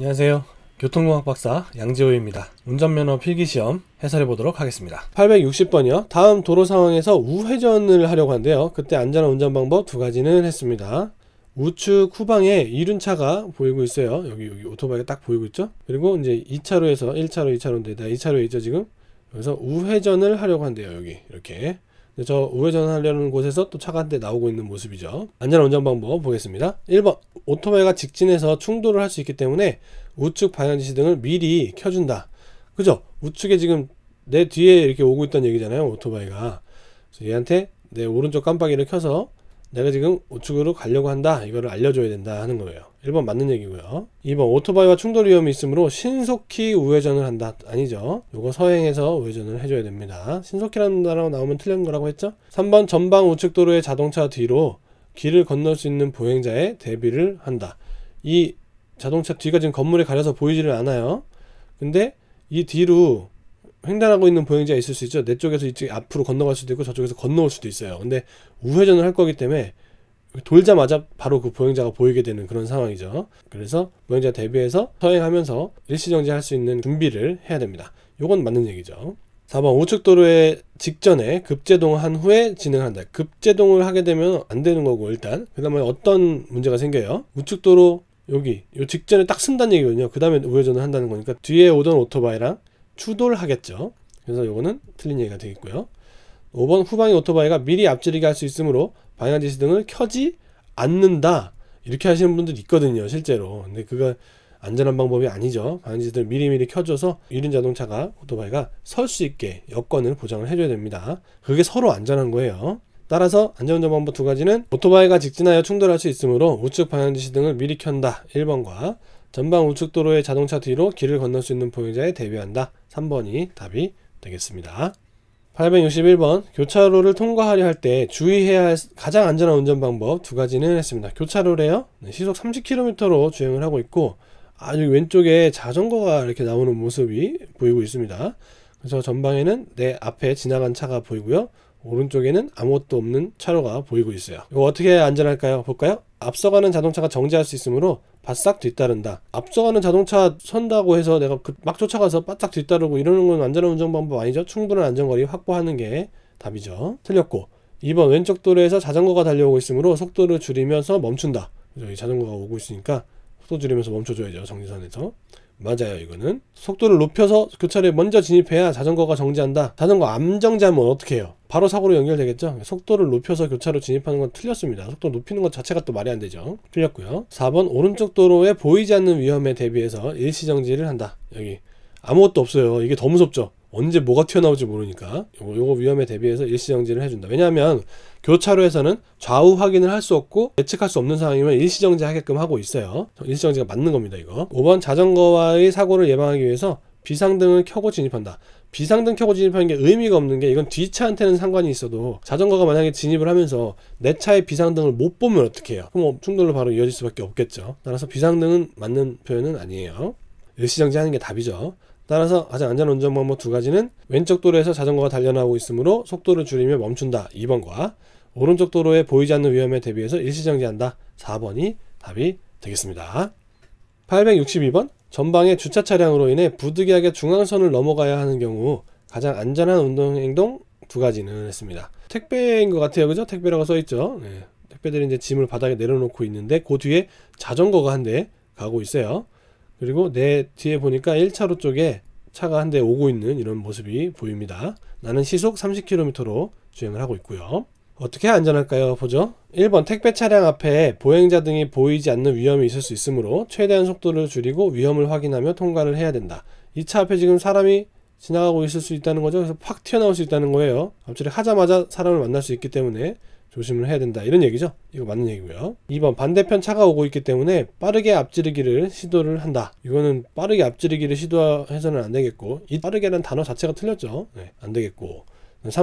안녕하세요. 교통공학 박사 양지호입니다. 운전면허 필기시험 해설해 보도록 하겠습니다. 860번이요. 다음 도로 상황에서 우회전을 하려고 하는데요 그때 안전한 운전 방법 두 가지는 했습니다. 우측 후방에 이륜차가 보이고 있어요. 여기 여기 오토바이가 딱 보이고 있죠? 그리고 이제 2차로에서 1차로, 2차로인데 2차로에 있죠, 지금? 그래서 우회전을 하려고 한대요, 여기. 이렇게. 네, 저 우회전하려는 곳에서 또 차가 한 대 나오고 있는 모습이죠. 안전 운전 방법 보겠습니다. 1번 오토바이가 직진해서 충돌을 할 수 있기 때문에 우측 방향 지시 등을 미리 켜준다. 그죠? 우측에 지금 내 뒤에 이렇게 오고 있다는 얘기잖아요. 오토바이가. 얘한테 내 오른쪽 깜빡이를 켜서 내가 지금 우측으로 가려고 한다 이거를 알려줘야 된다 하는 거예요 1번 맞는 얘기고요 2번 오토바이와 충돌 위험이 있으므로 신속히 우회전을 한다 아니죠 요거 서행해서 우회전을 해줘야 됩니다 신속히라는 단어 나오면 틀린 거라고 했죠 3번 전방 우측 도로의 자동차 뒤로 길을 건널 수 있는 보행자의 대비를 한다 이 자동차 뒤가 지금 건물에 가려서 보이지를 않아요 근데 이 뒤로 횡단하고 있는 보행자가 있을 수 있죠. 내 쪽에서 이쪽 앞으로 건너갈 수도 있고 저쪽에서 건너올 수도 있어요. 근데 우회전을 할 거기 때문에 돌자마자 바로 그 보행자가 보이게 되는 그런 상황이죠. 그래서 보행자 대비해서 서행하면서 일시정지할 수 있는 준비를 해야 됩니다. 요건 맞는 얘기죠. 4번 우측 도로에 직전에 급제동한 후에 진행한다. 급제동을 하게 되면 안 되는 거고 일단 그 다음에 어떤 문제가 생겨요? 우측 도로 여기 요 직전에 딱 쓴다는 얘기거든요. 그 다음에 우회전을 한다는 거니까 뒤에 오던 오토바이랑 추돌하겠죠. 그래서 요거는 틀린 얘기가 되겠고요. 5번 후방의 오토바이가 미리 앞지르게 할 수 있으므로 방향 지시 등을 켜지 않는다. 이렇게 하시는 분들 있거든요, 실제로. 근데 그거 안전한 방법이 아니죠. 방향 지시 등을 미리미리 켜줘서 1인 자동차가 오토바이가 설 수 있게 여건을 보장을 해줘야 됩니다. 그게 서로 안전한 거예요. 따라서 안전운전 방법 두 가지는 오토바이가 직진하여 충돌할 수 있으므로 우측 방향 지시 등을 미리 켠다 1번과 전방 우측 도로의 자동차 뒤로 길을 건널 수 있는 보행자에 대비한다. 3번이 답이 되겠습니다. 861번 교차로를 통과하려 할 때 주의해야 할 가장 안전한 운전 방법 두 가지는 했습니다. 교차로래요. 네, 시속 30km로 주행을 하고 있고 아주 왼쪽에 자전거가 이렇게 나오는 모습이 보이고 있습니다. 그래서 전방에는 내 앞에 지나간 차가 보이고요. 오른쪽에는 아무것도 없는 차로가 보이고 있어요. 이거 어떻게 안전할까요? 볼까요? 앞서가는 자동차가 정지할 수 있으므로 바싹 뒤따른다. 앞서가는 자동차 선다고 해서 내가 그 막 쫓아가서 바싹 뒤따르고 이러는 건 안전한 운전 방법 아니죠? 충분한 안전거리 확보하는 게 답이죠. 틀렸고 2번 왼쪽 도로에서 자전거가 달려오고 있으므로 속도를 줄이면서 멈춘다. 자전거가 오고 있으니까 속도 줄이면서 멈춰줘야죠. 정지선에서. 맞아요 이거는 속도를 높여서 교차로에 먼저 진입해야 자전거가 정지한다 자전거 암정지하면 어떻게 해요 바로 사고로 연결되겠죠 속도를 높여서 교차로 진입하는 건 틀렸습니다 속도 높이는 것 자체가 또 말이 안 되죠 틀렸고요 4번 오른쪽 도로에 보이지 않는 위험에 대비해서 일시정지를 한다 여기 아무것도 없어요 이게 더 무섭죠 언제 뭐가 튀어나올지 모르니까 요거 위험에 대비해서 일시정지를 해준다 왜냐하면 교차로에서는 좌우 확인을 할 수 없고 예측할 수 없는 상황이면 일시정지 하게끔 하고 있어요 일시정지가 맞는 겁니다 이거 5번 자전거와의 사고를 예방하기 위해서 비상등을 켜고 진입한다 비상등 켜고 진입하는 게 의미가 없는 게 이건 뒷차한테는 상관이 있어도 자전거가 만약에 진입을 하면서 내 차의 비상등을 못 보면 어떻게 해요 그럼 뭐 충돌로 바로 이어질 수밖에 없겠죠 따라서 비상등은 맞는 표현은 아니에요 일시정지 하는 게 답이죠 따라서 가장 안전 운전 방법 두 가지는 왼쪽 도로에서 자전거가 단련하고 있으므로 속도를 줄이며 멈춘다 2번과 오른쪽 도로에 보이지 않는 위험에 대비해서 일시정지한다 4번이 답이 되겠습니다. 862번 전방의 주차 차량으로 인해 부득이하게 중앙선을 넘어가야 하는 경우 가장 안전한 운동행동 두 가지는 했습니다. 택배인 것 같아요. 그죠? 택배라고 써있죠. 네. 택배들이 이제 짐을 바닥에 내려놓고 있는데 그 뒤에 자전거가 한 대 가고 있어요. 그리고 내 뒤에 보니까 1차로 쪽에 차가 한 대 오고 있는 이런 모습이 보입니다. 나는 시속 30km로 주행을 하고 있고요. 어떻게 안전할까요? 보죠. 1번 택배 차량 앞에 보행자 등이 보이지 않는 위험이 있을 수 있으므로 최대한 속도를 줄이고 위험을 확인하며 통과를 해야 된다. 이 차 앞에 지금 사람이 지나가고 있을 수 있다는 거죠. 그래서 팍 튀어나올 수 있다는 거예요. 앞차를 하자마자 사람을 만날 수 있기 때문에 조심을 해야 된다 이런 얘기죠 이거 맞는 얘기고요 2번 반대편 차가 오고 있기 때문에 빠르게 앞지르기를 시도를 한다 이거는 빠르게 앞지르기를 시도해서는 안 되겠고 이 빠르게란 단어 자체가 틀렸죠 네, 안 되겠고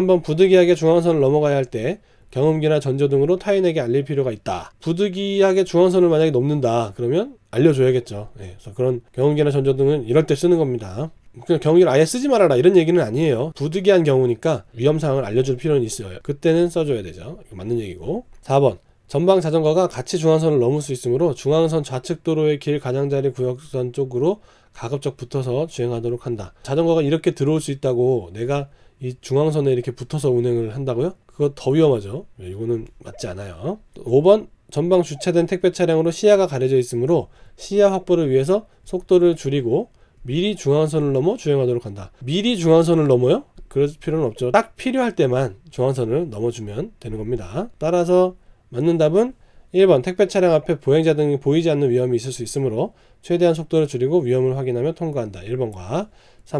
3번 부득이하게 중앙선을 넘어가야 할 때 경험기나 전조 등으로 타인에게 알릴 필요가 있다 부득이하게 중앙선을 만약에 넘는다 그러면 알려줘야겠죠 네, 그래서 그런 경험기나 전조 등은 이럴 때 쓰는 겁니다 그냥 경위를 아예 쓰지 말아라 이런 얘기는 아니에요. 부득이한 경우니까 위험 사항을 알려줄 필요는 있어요. 그때는 써줘야 되죠. 맞는 얘기고. 4번 전방 자전거가 같이 중앙선을 넘을 수 있으므로 중앙선 좌측 도로의 길 가장자리 구역선 쪽으로 가급적 붙어서 주행하도록 한다. 자전거가 이렇게 들어올 수 있다고 내가 이 중앙선에 이렇게 붙어서 운행을 한다고요? 그거 더 위험하죠. 예, 이거는 맞지 않아요. 5번 전방 주차된 택배 차량으로 시야가 가려져 있으므로 시야 확보를 위해서 속도를 줄이고 미리 중앙선을 넘어 주행하도록 한다. 미리 중앙선을 넘어요? 그럴 필요는 없죠. 딱 필요할 때만 중앙선을 넘어주면 되는 겁니다. 따라서 맞는 답은 1번 택배 차량 앞에 보행자 등이 보이지 않는 위험이 있을 수 있으므로 최대한 속도를 줄이고 위험을 확인하며 통과한다. 1번과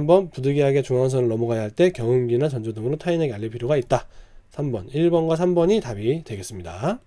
3번 부득이하게 중앙선을 넘어가야 할 때 경운기나 전조 등으로 타인에게 알릴 필요가 있다. 3번 1번과 3번이 답이 되겠습니다.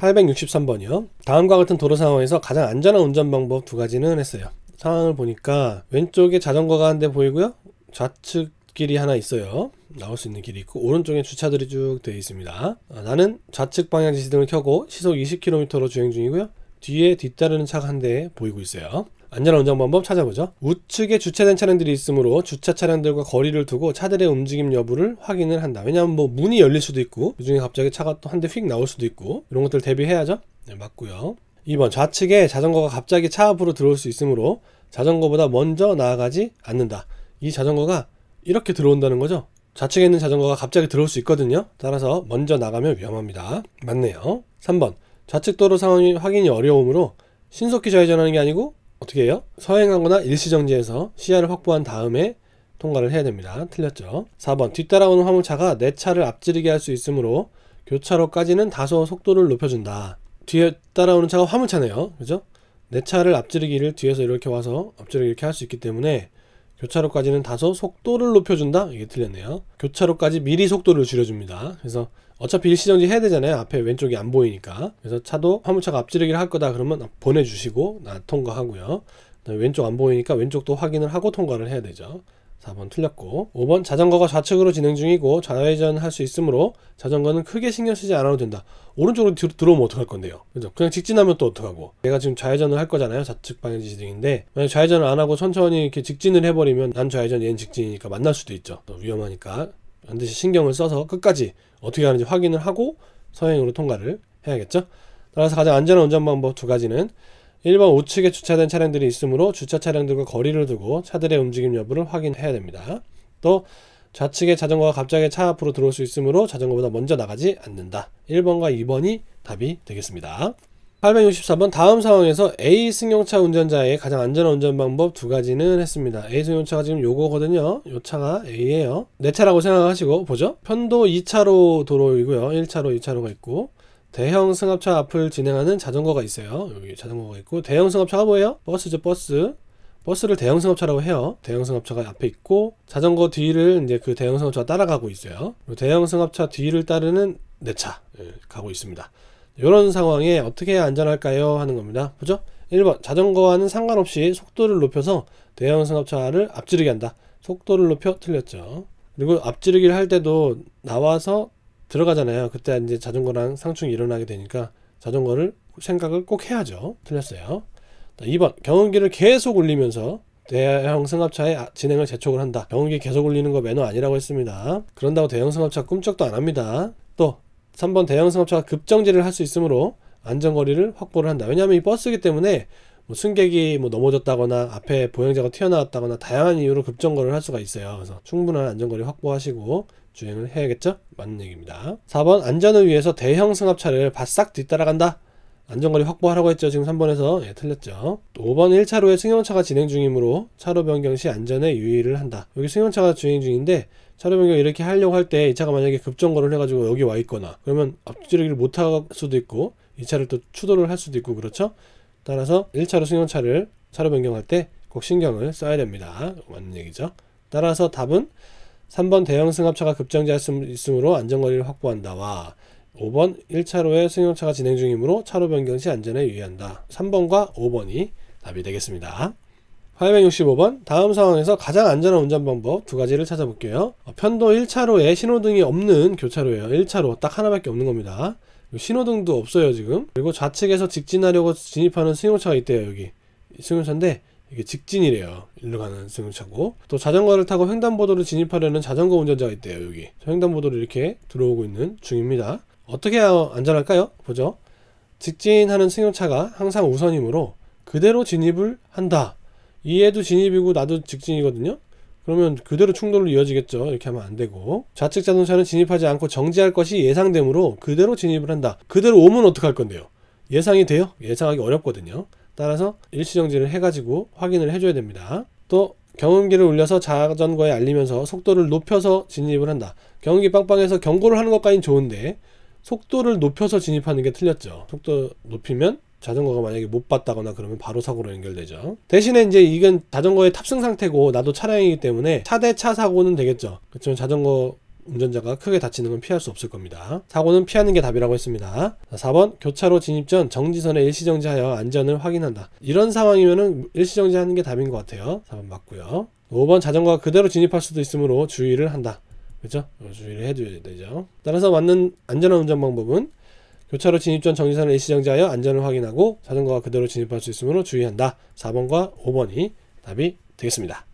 863번이요. 다음과 같은 도로 상황에서 가장 안전한 운전 방법 두 가지는 했어요. 상황을 보니까 왼쪽에 자전거가 한 대 보이고요. 좌측 길이 하나 있어요. 나올 수 있는 길이 있고 오른쪽에 주차들이 쭉 되어 있습니다. 아, 나는 좌측 방향 지시등을 켜고 시속 20km로 주행 중이고요. 뒤에 뒤따르는 차가 한 대 보이고 있어요. 안전 운전 방법 찾아보죠. 우측에 주차된 차량들이 있으므로 주차 차량들과 거리를 두고 차들의 움직임 여부를 확인을 한다. 왜냐하면 뭐 문이 열릴 수도 있고 그중에 갑자기 차가 또 한 대 휙 나올 수도 있고 이런 것들 대비해야죠. 네, 맞고요. 2번 좌측에 자전거가 갑자기 차 앞으로 들어올 수 있으므로 자전거보다 먼저 나아가지 않는다. 이 자전거가 이렇게 들어온다는 거죠. 좌측에 있는 자전거가 갑자기 들어올 수 있거든요. 따라서 먼저 나가면 위험합니다. 맞네요. 3번 좌측 도로 상황이 확인이 어려우므로 신속히 좌회전하는 게 아니고 어떻게 해요? 서행하거나 일시정지해서 시야를 확보한 다음에 통과를 해야 됩니다. 틀렸죠. 4번 뒤따라오는 화물차가 내 차를 앞지르게 할 수 있으므로 교차로까지는 다소 속도를 높여준다. 뒤에 따라오는 차가 화물차네요. 그죠? 내 네 차를 앞지르기를 뒤에서 이렇게 와서 앞지르기 이렇게 할 수 있기 때문에 교차로까지는 다소 속도를 높여준다? 이게 틀렸네요. 교차로까지 미리 속도를 줄여줍니다. 그래서 어차피 일시정지 해야 되잖아요. 앞에 왼쪽이 안 보이니까. 그래서 차도 화물차가 앞지르기를 할 거다 그러면 보내주시고 나 통과하고요. 왼쪽 안 보이니까 왼쪽도 확인을 하고 통과를 해야 되죠. 4번 틀렸고 5번 자전거가 좌측으로 진행 중이고 좌회전할 수 있으므로 자전거는 크게 신경 쓰지 않아도 된다 오른쪽으로 들어오면 어떡할 건데요 그죠 그냥 직진하면 또 어떡하고 내가 지금 좌회전을 할 거잖아요 좌측 방향 지시등인데 만약 좌회전을 안 하고 천천히 이렇게 직진을 해버리면 난 좌회전 얘는 직진이니까 만날 수도 있죠 또 위험하니까 반드시 신경을 써서 끝까지 어떻게 하는지 확인을 하고 서행으로 통과를 해야겠죠 따라서 가장 안전한 운전 방법 두 가지는 1번 우측에 주차된 차량들이 있으므로 주차 차량들과 거리를 두고 차들의 움직임 여부를 확인해야 됩니다. 또 좌측에 자전거가 갑자기 차 앞으로 들어올 수 있으므로 자전거보다 먼저 나가지 않는다. 1번과 2번이 답이 되겠습니다. 864번 다음 상황에서 A 승용차 운전자의 가장 안전한 운전 방법 두 가지는 했습니다. A 승용차가 지금 요거거든요. 요 차가 A예요. 내 네 차라고 생각하시고 보죠. 편도 2차로 도로이고요. 1차로, 2차로가 있고 대형 승합차 앞을 진행하는 자전거가 있어요. 여기 자전거가 있고 대형 승합차가 뭐예요? 버스죠, 버스. 버스를 대형 승합차라고 해요. 대형 승합차가 앞에 있고 자전거 뒤를 이제 그 대형 승합차 따라가고 있어요. 대형 승합차 뒤를 따르는 내차 네 예, 가고 있습니다. 이런 상황에 어떻게 안전할까요? 하는 겁니다. 보죠? 1번 자전거와는 상관없이 속도를 높여서 대형 승합차를 앞지르게 한다. 속도를 높여 틀렸죠. 그리고 앞지르기를 할 때도 나와서 들어가잖아요. 그때 이제 자전거랑 상충이 일어나게 되니까 자전거를 생각을 꼭 해야죠. 틀렸어요. 2번 경운기를 계속 울리면서 대형 승합차의 아, 진행을 재촉을 한다. 경운기 계속 울리는 거 매너 아니라고 했습니다. 그런다고 대형 승합차 꿈쩍도 안 합니다. 또 3번 대형 승합차가 급정지를 할 수 있으므로 안전거리를 확보를 한다. 왜냐하면 이 버스기 때문에 뭐 승객이 뭐 넘어졌다거나 앞에 보행자가 튀어나왔다거나 다양한 이유로 급정거를 할 수가 있어요. 그래서 충분한 안전거리 확보하시고 주행을 해야겠죠? 맞는 얘기입니다. 4번 안전을 위해서 대형 승합차를 바싹 뒤따라간다. 안전거리 확보하라고 했죠. 지금 3번에서 예, 틀렸죠. 5번 1차로에 승용차가 진행 중이므로 차로 변경 시 안전에 유의를 한다. 여기 승용차가 주행 중인데 차로 변경 이렇게 하려고 할 때 이 차가 만약에 급정거를 해가지고 여기 와 있거나 그러면 앞지를못할 수도 있고 이 차를 또 추돌을 할 수도 있고 그렇죠. 따라서 1차로 승용차를 차로 변경할 때 꼭 신경을 써야 됩니다. 맞는 얘기죠. 따라서 답은 3번 대형 승합차가 급정지할 수 있으므로 안전거리를 확보한다와 5번 1차로에 승용차가 진행 중이므로 차로 변경 시 안전에 유의한다. 3번과 5번이 답이 되겠습니다. 865번 다음 상황에서 가장 안전한 운전 방법 두 가지를 찾아볼게요. 어, 편도 1차로에 신호등이 없는 교차로예요. 1차로 딱 하나밖에 없는 겁니다. 신호등도 없어요 지금. 그리고 좌측에서 직진하려고 진입하는 승용차가 있대요 여기. 승용차인데 이게 직진이래요. 일로 가는 승용차고 또 자전거를 타고 횡단보도를 진입하려는 자전거 운전자가 있대요. 여기 횡단보도를 이렇게 들어오고 있는 중입니다. 어떻게 안전할까요? 보죠. 직진하는 승용차가 항상 우선이므로 그대로 진입을 한다. 이해도 진입이고 나도 직진이거든요. 그러면 그대로 충돌로 이어지겠죠. 이렇게 하면 안 되고 좌측 자동차는 진입하지 않고 정지할 것이 예상되므로 그대로 진입을 한다. 그대로 오면 어떡할 건데요? 예상이 돼요? 예상하기 어렵거든요. 따라서 일시정지를 해가지고 확인을 해줘야 됩니다. 또경음기를 울려서 자전거에 알리면서 속도를 높여서 진입을 한다. 경음기 빵빵해서 경고를 하는 것까지는 좋은데 속도를 높여서 진입하는 게 틀렸죠. 속도 높이면 자전거가 만약에 못 봤다거나 그러면 바로 사고로 연결되죠. 대신에 이제 이건 자전거의 탑승 상태고 나도 차량이기 때문에 차대차 사고는 되겠죠. 그렇지만 자전거 운전자가 크게 다치는 건 피할 수 없을 겁니다. 사고는 피하는 게 답이라고 했습니다. 4번 교차로 진입 전 정지선에 일시정지하여 안전을 확인한다. 이런 상황이면은 일시정지하는 게 답인 것 같아요. 4번 맞고요. 5번 자전거가 그대로 진입할 수도 있으므로 주의를 한다. 그죠? 렇 어, 주의를 해줘야 되죠. 따라서 맞는 안전한 운전 방법은 교차로 진입 전 정지선을 일시정지하여 안전을 확인하고 자전거가 그대로 진입할 수 있으므로 주의한다. 4번과 5번이 답이 되겠습니다.